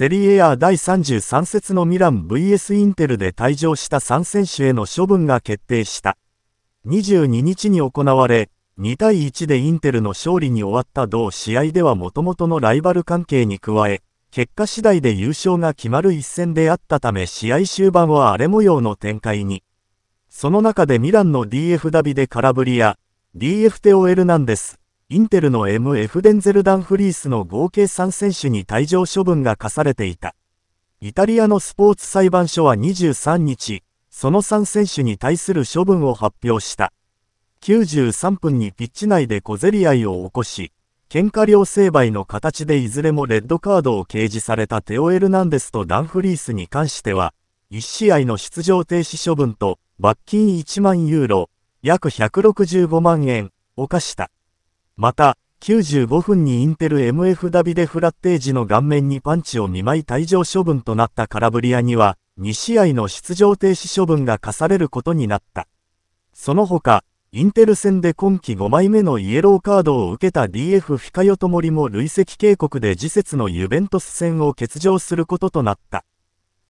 セリエ A 第33節のミラン VS インテルで退場した3選手への処分が決定した。22日に行われ、2対1でインテルの勝利に終わった同試合ではもともとのライバル関係に加え、結果次第で優勝が決まる一戦であったため試合終盤は荒れ模様の展開に。その中でミランの DF ダビデ・カラブリア、DF テオ・エルナンデス、インテルの MF デンゼルダン・フリースの合計3選手に退場処分が課されていた。イタリアのスポーツ裁判所は23日、その3選手に対する処分を発表した。93分にピッチ内で小競り合いを起こし、喧嘩両成敗の形でいずれもレッドカードを掲示されたテオ・エルナンデスとダンフリースに関しては、1試合の出場停止処分と罰金1万ユーロ、約165万円を課した。また、95分にインテル MF ダビデ・フラッテージの顔面にパンチを2枚退場処分となったカラブリアには、2試合の出場停止処分が課されることになった。その他、インテル戦で今季5枚目のイエローカードを受けた DF フィカヨトモリも累積警告で次節のユベントス戦を欠場することとなった。